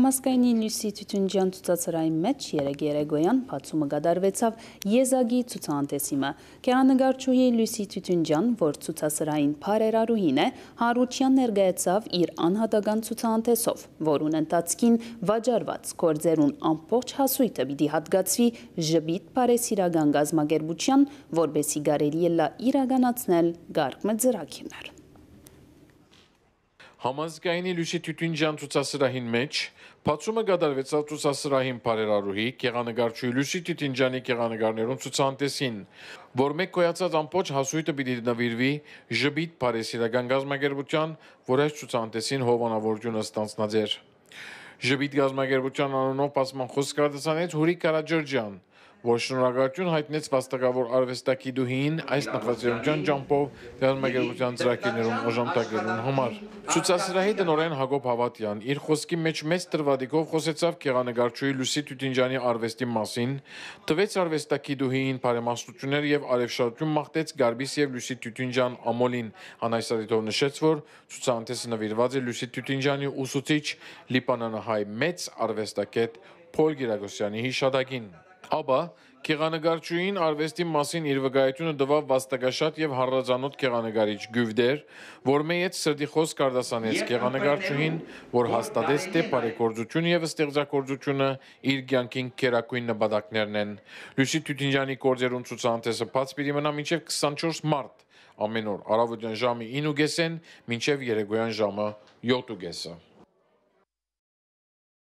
Համասկային լույսի թյութունջյան ծուցացրային մեջ երեկ երեգոյան պացումը գադարվեցավ եզագի ծուցանտեսիմը։ Կեանգարջույի լույսի թյութունջյան, որ ծուցասրային պարերարուհին է, հարության ներգայեցավ իր անհատական ծուցանտեսով, որուն ընտացքին վաջարված կործերուն ամպողջ հասույթը բիդի հատգացվի ժբիտ պարեսիրագան գազմագերբության, որբեսի գարելի է լա իրագանացնել գարգմը ձրակիներ։ Համազգայինի լույսի Թյութինջյան ցուցասրահին մեջ բացումը կատարվեցավ ցուցասրահին բարերարուհի կեղանագարչուի Լուսի Թյութինջյանի կեղանագարներուն ցուցանտեսին, որ մեկ կոյացած ամբողջ հասույթը պիտի նվիրվի ԺԲԻՏ բարեսիրական գազམ་ագերբության, որ այս ցուցանտեսին հովանավորությունը ստանցնաձեր։ ԺԲԻՏ գազམ་ագերբության անունով բացման խոսք կատարեցանեց Հուրի Կարաջորջյան, որ շնորհակալություն հայտնեց վաստակավոր արվեստագիտուհին այս նախաձեռնության ճամփով դերմագերության ծրագիրներում օժանդակելուն համար։ Ցուցասրահի տնօրեն Հակոբ Հավատյան իր խոսքի մեջ մեծ տրվադիկով խոսեցավ քեղանկարչուհի Լուսի Տուտինջանի արվեստի մասին, տվեց արվեստագիտուհին բարեմաստություններ եւ արևշարություն մաղթեց Գարբիս եւ Լուսի Տուտինջան ամոլին։ Անայսարիտով նշեց, որ ցուցանտեսը նվիրված է Լուսի Տուտինջանի ուսուցիչ Լիբանանահայ մեծ արվեստագետ Պոլ Գիրագոսյանի հիշատակին։ Ապա Քեղանագարչուին արվեստի մասին իր վկայությունը տվավ վաստակաշատ եւ հառաձանոտ քեղանագարիչ Գյուվդեր, որ մեծ սրդիխոս Կարդասանեց քեղանագարչուին, որ հաստատեց թե բարեկորձությունը եւ ստեղծագործությունը իր ցանկին քերակույն նպատակներն են։ Լուսի Տուտինյանի կորձերուն ցուցանտեսը բաց պիտի մնա մինչեւ 24 մարտ ամեն օր արավոտյան ժամի 9:00-ին մինչեւ երեկոյան ժամը 7:00-ը։